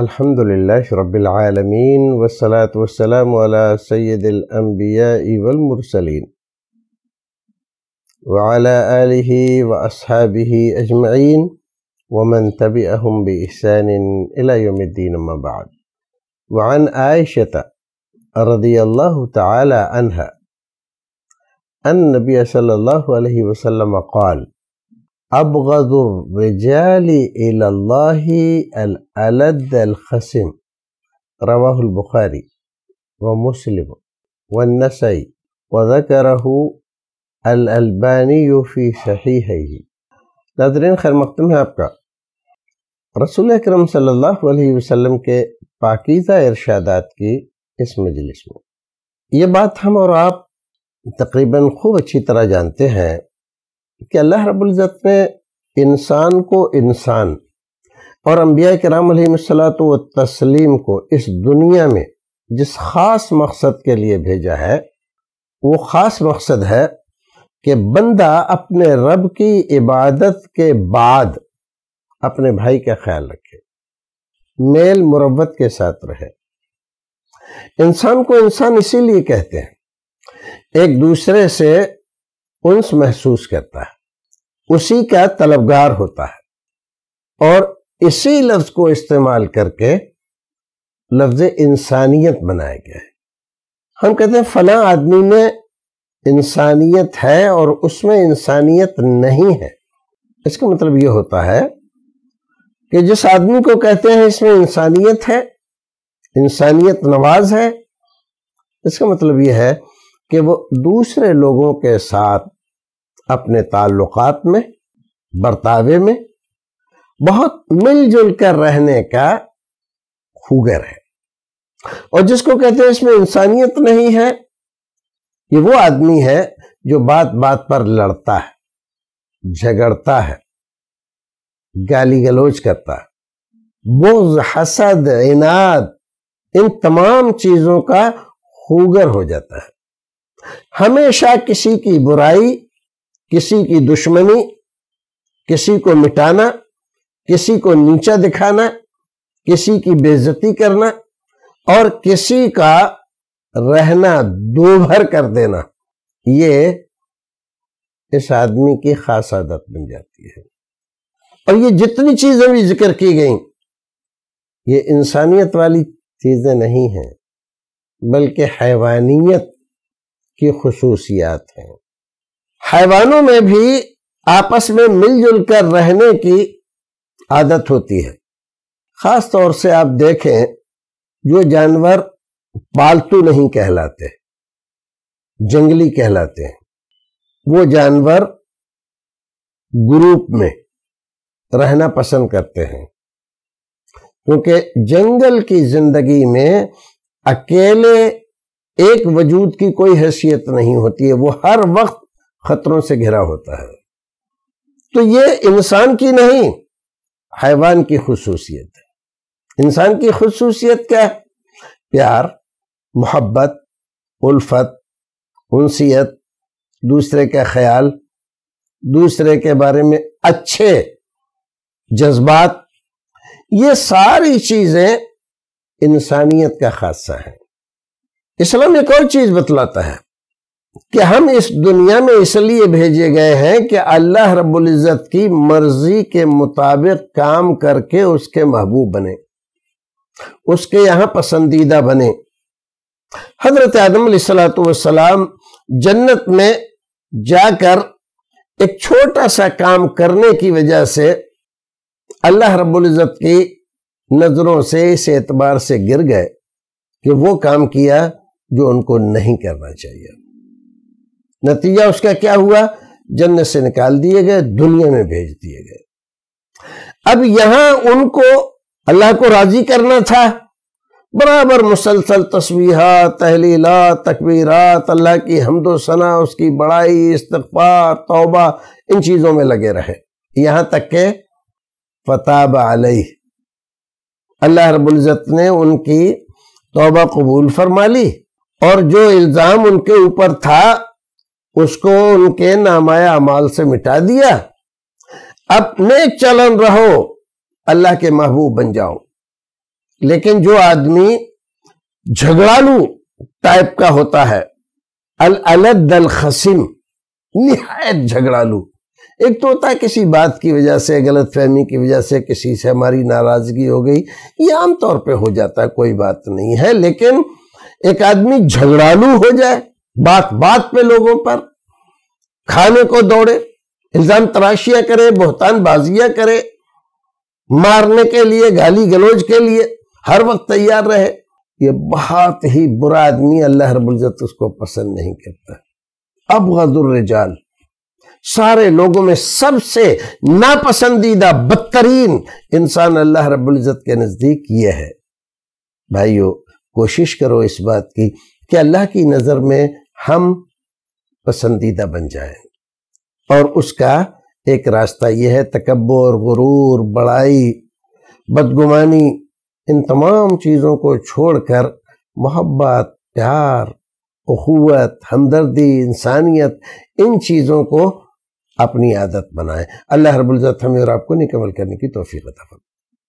الحمد لله رب العالمين والصلاة والسلام على سيد الأنبياء والمرسلين وعلى آله وأصحابه أجمعين ومن تبعهم بإحسان إلى يوم الدين ما بعد وعن عائشة رضي الله تعالى عنها أن النبي صلى الله عليه وسلم قال أبغض الرجال إلى الله الألد الخسن رواه البخاري ومسلم والنسائي وذكره الألباني في صحيحه नाजरीन खैर मकदम है आपका रसूल अक्रम सल्लल्लाहु अलैहि वसल्लम के पाकिज़ा इरशादात की इस मजलिस में ये बात हम और आप तकरीबन खूब अच्छी तरह जानते हैं कि अल्लाह रबुल्ज़त ने इंसान को इंसान और अम्बिया कराम सलात व तस्लीम को इस दुनिया में जिस ख़ास मकसद के लिए भेजा है वो ख़ास मकसद है कि बंदा अपने रब की इबादत के बाद अपने भाई का ख्याल रखे मेल मुरबत के साथ रहे इंसान को इंसान इसीलिए कहते हैं एक दूसरे से उन्स महसूस करता है उसी का तलबगार होता है और इसी लफ्ज को इस्तेमाल करके लफ्ज इंसानियत बनाया गया है हम कहते हैं फला आदमी में इंसानियत है और उसमें इंसानियत नहीं है इसका मतलब ये होता है कि जिस आदमी को कहते हैं इसमें इंसानियत है इंसानियत नवाज है इसका मतलब यह है कि वो दूसरे लोगों के साथ अपने ताल्लुक में बर्तावे में बहुत मिलजुल कर रहने का खूगर है और जिसको कहते हैं इसमें इंसानियत नहीं है ये वो आदमी है जो बात बात पर लड़ता है झगड़ता है गाली गलोच करता है बोझ हसद इनाद इन तमाम चीजों का खूगर हो जाता है हमेशा किसी की बुराई किसी की दुश्मनी किसी को मिटाना किसी को नीचा दिखाना किसी की बेइज्जती करना और किसी का रहना दोभर कर देना ये इस आदमी की खास आदत बन जाती है और ये जितनी चीजें भी जिक्र की गई ये इंसानियत वाली चीजें नहीं हैं बल्कि हैवानियत की खसूसियात हैं हैवानों में भी आपस में मिलजुल कर रहने की आदत होती है खास तौर से आप देखें जो जानवर पालतू नहीं कहलाते जंगली कहलाते हैं वो जानवर ग्रुप में रहना पसंद करते हैं क्योंकि जंगल की जिंदगी में अकेले एक वजूद की कोई हैसियत नहीं होती है वो हर वक्त खतरों से घिरा होता है तो ये इंसान की नहीं हैवान की खसूसियत है इंसान की खसूसियत क्या है प्यार मोहब्बत उल्फत उनसीत दूसरे का ख्याल दूसरे के बारे में अच्छे जज्बात ये सारी चीज़ें इंसानियत का खासा है इस्लाम एक और चीज बतलाता है कि हम इस दुनिया में इसलिए भेजे गए हैं कि अल्लाह रब्बुल इज़्ज़त की मर्जी के मुताबिक काम करके उसके महबूब बने उसके यहाँ पसंदीदा बने हजरत आदम सलाम जन्नत में जाकर एक छोटा सा काम करने की वजह से अल्लाह रब्बुल इज़्ज़त की नज़रों से इस एतबार से गिर गए कि वो काम किया जो उनको नहीं करना चाहिए नतीजा उसका क्या हुआ जन्नत से निकाल दिए गए दुनिया में भेज दिए गए अब यहां उनको अल्लाह को राजी करना था बराबर मुसलसल तस्वीर तहलीला तकबीरत अल्लाह की हमदोसना उसकी बड़ाई इस्तफा तोबा इन चीज़ों में लगे रहे यहां तक के फताब अलई अल्लाह रबुल्ज़त ने उनकी तोबा कबूल फरमा ली और जो इल्जाम उनके ऊपर था उसको उनके नामाया अमाल से मिटा दिया अपने चलन रहो अल्लाह के महबूब बन जाओ लेकिन जो आदमी झगड़ालू टाइप का होता है अल अलद दल खसिम निहायत झगड़ालू एक तो होता है किसी बात की वजह से गलत फहमी की वजह से किसी से हमारी नाराजगी हो गई ये आमतौर पे हो जाता है कोई बात नहीं है लेकिन एक आदमी झगड़ालू हो जाए बात बात पे लोगों पर खाने को दौड़े इल्जाम तराशिया करे बोहतान बाजिया करे मारने के लिए गाली गलौज के लिए हर वक्त तैयार रहे ये बहुत ही बुरा आदमी अल्लाह रबुल्जत उसको पसंद नहीं करता अब गजुर्रजाल सारे लोगों में सबसे नापसंदीदा बदतरीन इंसान अल्लाह रबुल्जत के नज़दीक यह है भाइयों कोशिश करो इस बात की कि अल्लाह की नज़र में हम पसंदीदा बन जाए और उसका एक रास्ता यह है तकबर गुरूर बड़ाई बदगुमानी इन तमाम चीज़ों को छोड़कर मोहब्बत प्यार अखुत हमदर्दी इंसानियत इन चीज़ों को अपनी आदत बनाएं अल्लाह रबुल्ज़त हमें और आपको निकमल करने की तोफ़ी अता